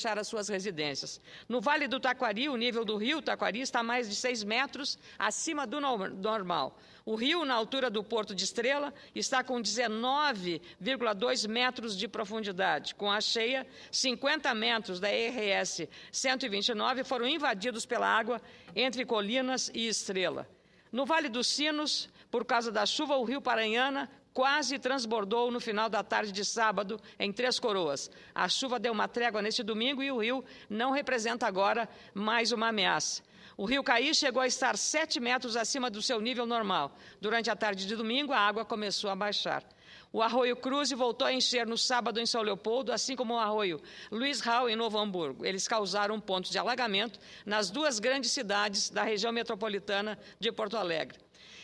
deixar as suas residências. No Vale do Taquari, o nível do rio Taquari está mais de 6 metros acima do normal. O rio, na altura do Porto de Estrela, está com 19,2 metros de profundidade. Com a cheia, 50 metros da RS 129 foram invadidos pela água entre Colinas e Estrela. No Vale dos Sinos, por causa da chuva, o rio Paranhana quase transbordou no final da tarde de sábado em Três Coroas. A chuva deu uma trégua neste domingo e o rio não representa agora mais uma ameaça. O rio Caí chegou a estar 7 metros acima do seu nível normal. Durante a tarde de domingo, a água começou a baixar. O Arroio Cruz voltou a encher no sábado em São Leopoldo, assim como o Arroio Luiz Raul em Novo Hamburgo. Eles causaram um ponto de alagamento nas duas grandes cidades da região metropolitana de Porto Alegre.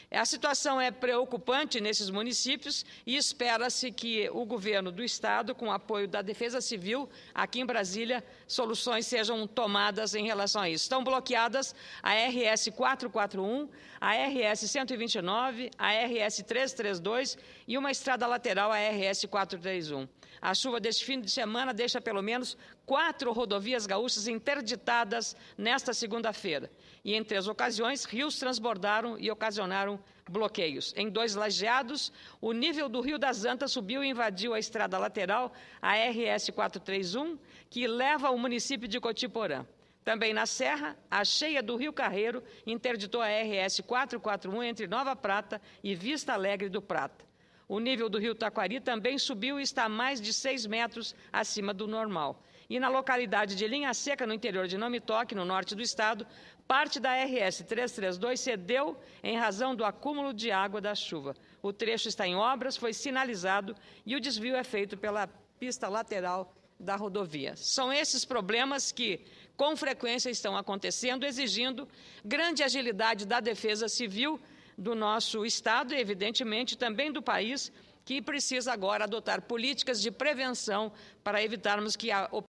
A situação é preocupante nesses municípios e espera-se que o governo do Estado, com apoio da Defesa Civil, aqui em Brasília, soluções sejam tomadas em relação a isso. Estão bloqueadas a RS 441, a RS 129, a RS 332 e uma estrada cada lateral a RS 431. A chuva deste fim de semana deixa pelo menos quatro rodovias gaúchas interditadas nesta segunda-feira. E entre as ocasiões, rios transbordaram e ocasionaram bloqueios. Em dois lajeados, o nível do Rio das Antas subiu e invadiu a estrada lateral, a RS 431, que leva ao município de Cotiporã. Também na Serra, a cheia do Rio Carreiro interditou a RS 441 entre Nova Prata e Vista Alegre do Prata. O nível do rio Taquari também subiu e está mais de 6 metros acima do normal. E na localidade de Linha Seca, no interior de Nomitoque, no norte do estado, parte da RS 332 cedeu em razão do acúmulo de água da chuva. O trecho está em obras, foi sinalizado e o desvio é feito pela pista lateral da rodovia. São esses problemas que com frequência estão acontecendo, exigindo grande agilidade da defesa civil do nosso Estado e, evidentemente, também do país, que precisa agora adotar políticas de prevenção para evitarmos que a